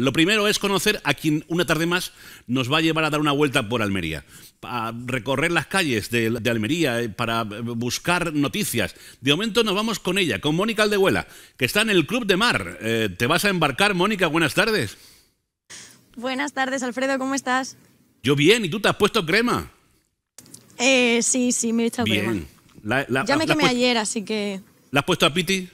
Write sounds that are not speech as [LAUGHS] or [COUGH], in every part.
Lo primero es conocer a quien una tarde más nos va a llevar a dar una vuelta por Almería, a recorrer las calles de, Almería eh, para eh, buscar noticias. De momento nos vamos con ella, con Mónica Aldehuela, que está en el Club de Mar. Eh, ¿Te vas a embarcar, Mónica? Buenas tardes. Buenas tardes, Alfredo, ¿cómo estás? Yo bien, ¿y tú te has puesto crema? Eh, sí, sí, me he echado crema. ya me quemé ayer, así que... ¿La has puesto a Piti?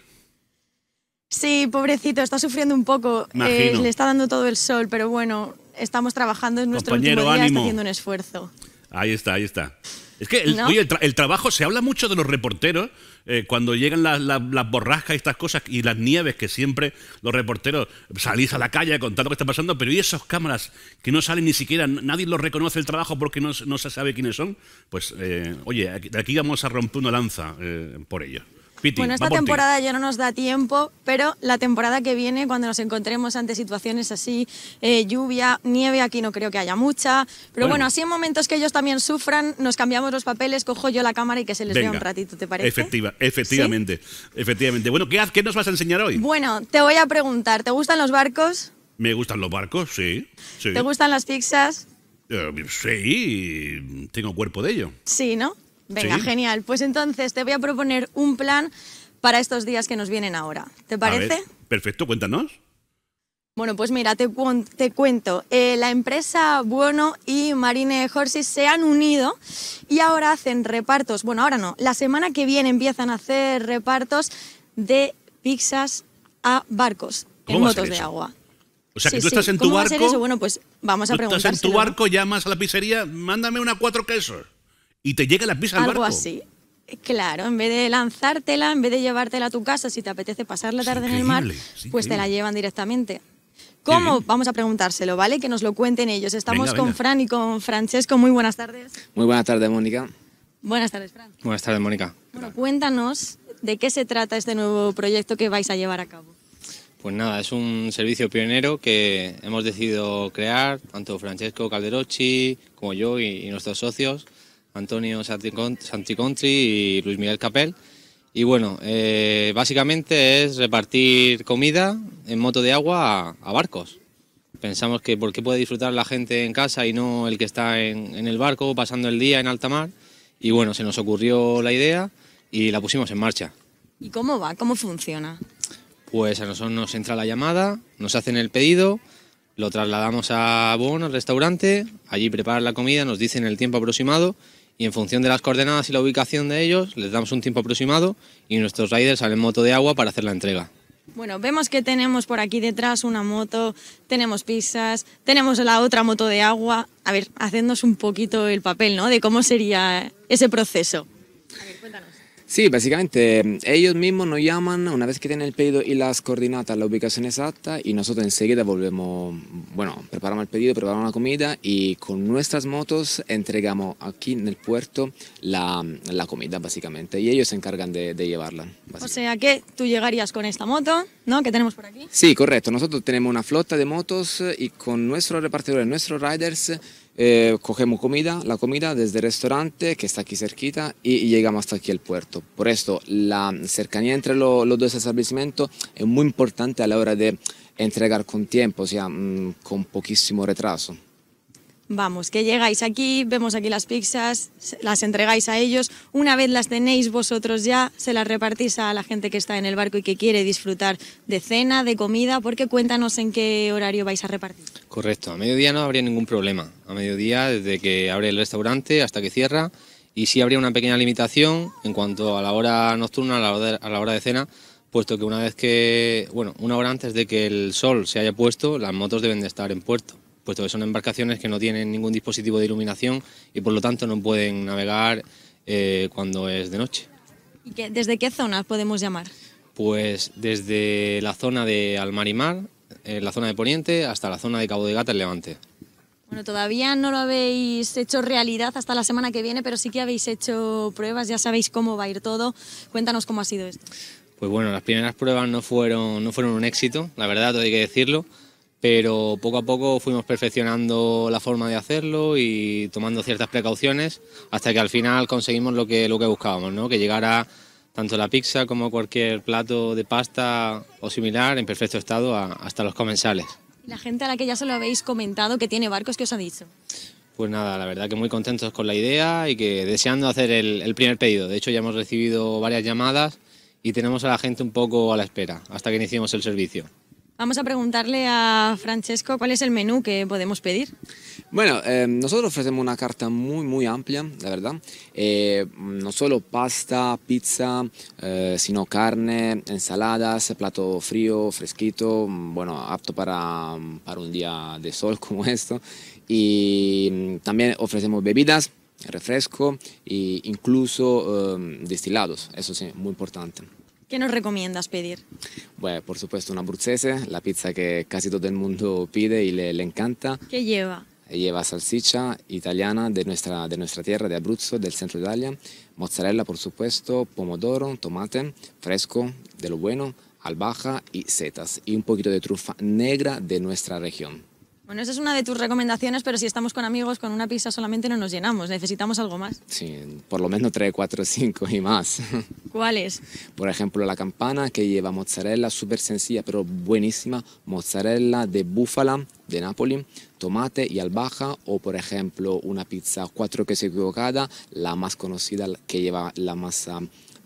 Sí, pobrecito, está sufriendo un poco. Eh, le está dando todo el sol, pero bueno, estamos trabajando, en nuestro último día, está haciendo un esfuerzo. Ahí está, ahí está. Es que el, oye, el, trabajo, se habla mucho de los reporteros eh, cuando llegan las, borrascas y estas cosas y las nieves, que siempre los reporteros salís a la calle a contar lo que está pasando, pero ¿y esas cámaras que no salen ni siquiera, nadie los reconoce el trabajo porque no, se sabe quiénes son? Pues, eh, oye, aquí, vamos a romper una lanza por ello bueno, esta temporada ya no nos da tiempo, pero la temporada que viene, cuando nos encontremos ante situaciones así, eh, lluvia, nieve, aquí no creo que haya mucha, pero bueno. así en momentos que ellos también sufran, nos cambiamos los papeles, cojo yo la cámara y que se les Venga. vea un ratito, ¿te parece? Efectiva, efectivamente, efectivamente. Bueno, ¿qué, ¿qué nos vas a enseñar hoy? Bueno, te voy a preguntar, ¿te gustan los barcos? Me gustan los barcos, sí. ¿Te gustan las pizzas? Eh, sí, tengo cuerpo de ello. Sí, ¿no? Venga, genial. Pues entonces te voy a proponer un plan para estos días que nos vienen ahora. ¿Te parece? perfecto, cuéntanos. Bueno, pues mira, te, cuento. Eh, la empresa Bueno y Marine Horses se han unido y ahora hacen repartos. Bueno, ahora no. La semana que viene empiezan a hacer repartos de pizzas a barcos en motos de agua. O sea, que pues tú estás en tu barco. Bueno, pues vamos a preguntar. Estás en tu barco, llamas a la pizzería, mándame una cuatro quesos y te llega la pizza al barco. Algo así. Eh, claro, en vez de lanzártela, en vez de llevártela a tu casa, si te apetece pasar la tarde en el mar, pues te la llevan directamente. ¿Cómo? Vamos a preguntárselo, ¿vale? Que nos lo cuenten ellos. Estamos con Fran y con Francesco. Muy buenas tardes. Muy buenas tardes, Mónica. Buenas tardes, Fran. Buenas tardes, Mónica. Bueno, cuéntanos de qué se trata este nuevo proyecto que vais a llevar a cabo. Pues nada, es un servicio pionero que hemos decidido crear, tanto Francesco Calderocci como yo y nuestros socios, Antonio Santicontri y Luis Miguel Capel. Y bueno, eh, básicamente es repartir comida en moto de agua a, barcos. Pensamos que por puede disfrutar la gente en casa y no el que está en, el barco pasando el día en alta mar. Y bueno, se nos ocurrió la idea y la pusimos en marcha. ¿Y cómo va? ¿Cómo funciona? Pues a nosotros nos entra la llamada, nos hacen el pedido, lo trasladamos a Bon, al restaurante, allí preparan la comida, nos dicen el tiempo aproximado y en función de las coordenadas y la ubicación de ellos les damos un tiempo aproximado y nuestros riders salen moto de agua para hacer la entrega. Bueno, vemos que tenemos por aquí detrás una moto, tenemos pizzas, tenemos la otra moto de agua. A ver, hacednos un poquito el papel, ¿no? De cómo sería ese proceso. A ver, cuéntanos. Sí, básicamente ellos mismos nos llaman una vez que tienen el pedido y las coordenadas, la ubicación exacta y nosotros enseguida volvemos, bueno, preparamos el pedido, preparamos la comida y con nuestras motos entregamos aquí en el puerto la, la comida básicamente y ellos se encargan de, de llevarla. O sea que tú llegarías con esta moto, ¿no? Que tenemos por aquí. Sí, correcto. Nosotros tenemos una flota de motos y con nuestros repartidores, nuestros riders, eh, cogemos comida, la comida desde el restaurante que está aquí cerquita y llegamos hasta aquí al puerto. Por esto, la cercanía entre los dos establecimientos es muy importante a la hora de entregar con tiempo, o sea, mm, con poquísimo retraso. Vamos, que llegáis aquí, vemos aquí las pizzas, las entregáis a ellos. Una vez las tenéis vosotros ya, se las repartís a la gente que está en el barco y que quiere disfrutar de cena, de comida, porque cuéntanos en qué horario vais a repartir. Correcto, a mediodía no habría ningún problema. A mediodía, desde que abre el restaurante hasta que cierra, y sí habría una pequeña limitación en cuanto a la hora nocturna, a la hora de, cena, puesto que una vez que, bueno, una hora antes de que el sol se haya puesto, las motos deben de estar en puerto puesto que son embarcaciones que no tienen ningún dispositivo de iluminación y por lo tanto no pueden navegar eh, cuando es de noche. ¿Y ¿Desde qué zonas podemos llamar? Pues desde la zona de Almarimar, eh, la zona de Poniente, hasta la zona de Cabo de Gata, el Levante. Bueno, todavía no lo habéis hecho realidad hasta la semana que viene, pero sí que habéis hecho pruebas, ya sabéis cómo va a ir todo. Cuéntanos cómo ha sido esto. Pues bueno, las primeras pruebas no fueron, no fueron un éxito, la verdad, hay que decirlo pero poco a poco fuimos perfeccionando la forma de hacerlo y tomando ciertas precauciones hasta que al final conseguimos lo que, buscábamos, ¿no? que llegara tanto la pizza como cualquier plato de pasta o similar en perfecto estado hasta los comensales. La gente a la que ya se lo habéis comentado que tiene barcos, ¿qué os ha dicho? Pues nada, la verdad que muy contentos con la idea y que deseando hacer el, el, primer pedido. De hecho, ya hemos recibido varias llamadas y tenemos a la gente un poco a la espera hasta que iniciemos el servicio. Vamos a preguntarle a Francesco cuál es el menú que podemos pedir. Bueno, em, nosotros ofrecemos una carta muy, muy amplia, la verdad. Eh, no solo pasta, pizza, eh, sino carne, ensaladas, plato frío, fresquito, bueno, apto para, para un día de sol como [LAUGHS] esto. Y mm, también ofrecemos bebidas, refresco e incluso em, destilados, eso sí, muy importante. ¿Qué nos recomiendas pedir? Bueno, por supuesto, una abruzzese, la pizza que casi todo el mundo pide y le, encanta. ¿Qué lleva? lleva salsicha italiana de nuestra, de nuestra tierra, de Abruzzo, del centro de Italia, mozzarella por supuesto, pomodoro, tomate fresco, de lo bueno, albahaca y setas y un poquito de trufa negra de nuestra región. Bueno, esa es una de tus recomendaciones, pero si estamos con amigos, con una pizza solamente no nos llenamos, necesitamos algo más. Sí, por lo menos tres, 4, 5 y más. [LAUGHS] ¿Cuáles? Por ejemplo, la campana que lleva mozzarella, súper sencilla pero buenísima, mozzarella de búfala de Napoli, tomate y albahaca, o por ejemplo una pizza cuatro se equivocada, la más conocida que lleva la masa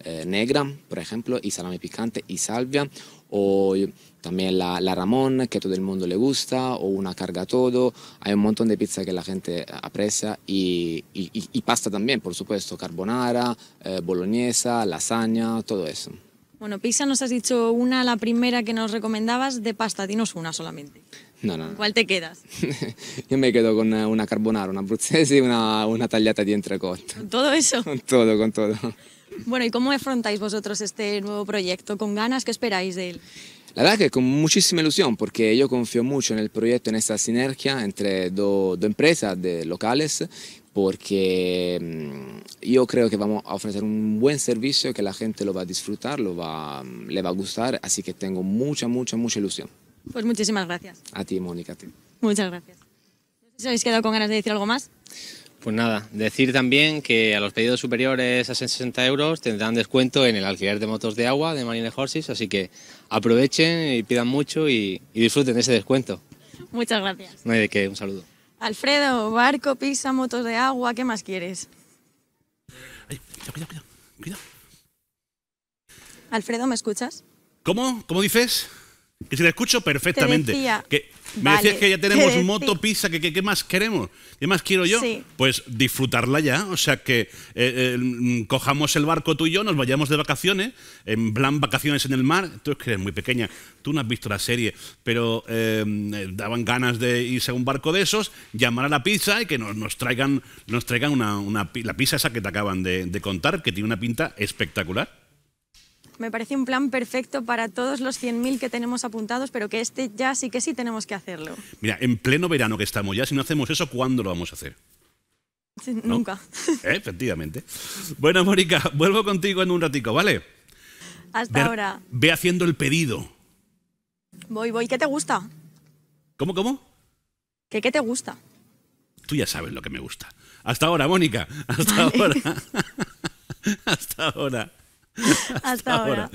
eh, negra, por ejemplo, y salame picante y salvia, o también la, Ramón, que todo el mundo le gusta, o una carga todo. Hay un montón de pizza que la gente aprecia y, y, pasta también, por supuesto, carbonara, eh, boloñesa, lasaña, todo eso. Bueno, pizza nos has dicho una, la primera que nos recomendabas, de pasta, dinos una solamente. No, no, ¿Cuál te quedas? [LAUGHS] Yo me quedo con una carbonara, una abruzzese y una, una tagliata di entrecot. ¿Con todo eso? Con todo, con todo. Bueno, ¿y cómo afrontáis vosotros este nuevo proyecto? ¿Con ganas? ¿Qué esperáis de él? La verdad que con muchísima ilusión, porque yo confío mucho en el proyecto, en esta sinergia entre dos, empresas de locales, porque mm, yo creo que vamos a ofrecer un buen servicio que la gente lo va a disfrutar, lo va, mm, le va a gustar, así que tengo mucha, mucha, mucha ilusión. Pues muchísimas gracias. A ti, Mónica, a ti. Muchas gracias. ¿Os habéis quedado con ganas de decir algo más? Pues nada, decir también que a los pedidos superiores a 60 euros tendrán descuento en el alquiler de motos de agua de Marine Horses, así que aprovechen y pidan mucho y, disfruten de ese descuento. Muchas gracias. No hay de qué, un saludo. Alfredo, barco, pisa, motos de agua, ¿qué más quieres? cuidado, Alfredo, ¿me escuchas? ¿Cómo? ¿Cómo dices? Que si la escucho perfectamente. que me decías que ya tenemos moto, pizza, que, qué más queremos, qué más quiero yo. Pues disfrutarla ya, o sea que eh, eh, mm, cojamos el barco tú y yo, nos vayamos de vacaciones, en plan vacaciones en el mar. Tú es que eres muy pequeña, tú no has visto la serie, pero em, eh, daban ganas de irse a un barco de esos, llamar a la pizza y que nos, nos traigan, nos traigan una, la pizza esa que te acaban de contar, que tiene una pinta espectacular. Me parece un plan perfecto para todos los 100.000 que tenemos apuntados, pero que este ya sí que sí tenemos que hacerlo. Mira, en pleno verano que estamos ya, si no hacemos eso, ¿cuándo lo vamos a hacer? Nunca. Eh, efectivamente. Bueno, Mónica, vuelvo contigo en un ratico, ¿vale? Hasta ahora. Ve haciendo el pedido. Voy, voy. ¿Qué te gusta? ¿Cómo, cómo? ¿Qué, qué te gusta? Tú ya sabes lo que me gusta. Hasta ahora, Mónica. Hasta ahora. [LAUGHS] Hasta ahora. [LAUGHS] Hasta, ahora.